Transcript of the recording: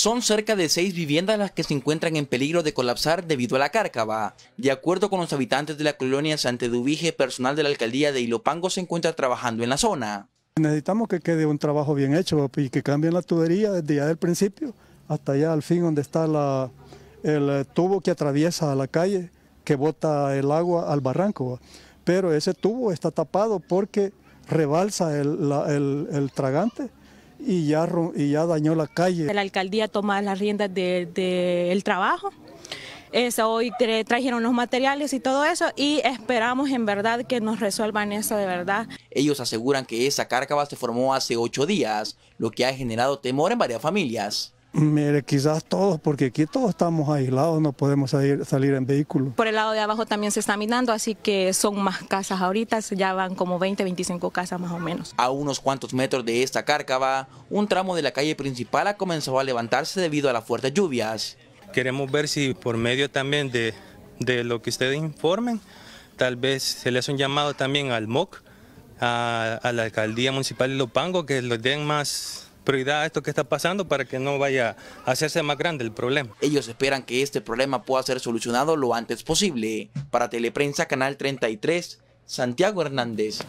Son cerca de seis viviendas las que se encuentran en peligro de colapsar debido a la cárcava. De acuerdo con los habitantes de la colonia Dubige, personal de la alcaldía de Ilopango se encuentra trabajando en la zona. Necesitamos que quede un trabajo bien hecho y que cambien la tubería desde ya del principio hasta allá al fin donde está el tubo que atraviesa la calle, que bota el agua al barranco. Pero ese tubo está tapado porque rebalsa el tragante y ya, y ya dañó la calle. La alcaldía toma las riendas del trabajo. hoy trajeron los materiales y todo eso y esperamos en verdad que nos resuelvan eso de verdad. Ellos aseguran que esa cárcava se formó hace ocho días, lo que ha generado temor en varias familias. Mire, quizás todos, porque aquí todos estamos aislados, no podemos salir, en vehículo. Por el lado de abajo también se está minando, así que son más casas ahorita, ya van como 20, 25 casas más o menos. A unos cuantos metros de esta cárcava, un tramo de la calle principal ha comenzado a levantarse debido a las fuertes lluvias. Queremos ver si por medio también de, lo que ustedes informen, tal vez se les hace un llamado también al MOC, a, la alcaldía municipal de Lopango, que les den más prioridad a esto que está pasando para que no vaya a hacerse más grande el problema. Ellos esperan que este problema pueda ser solucionado lo antes posible. Para Teleprensa Canal 33, Santiago Hernández.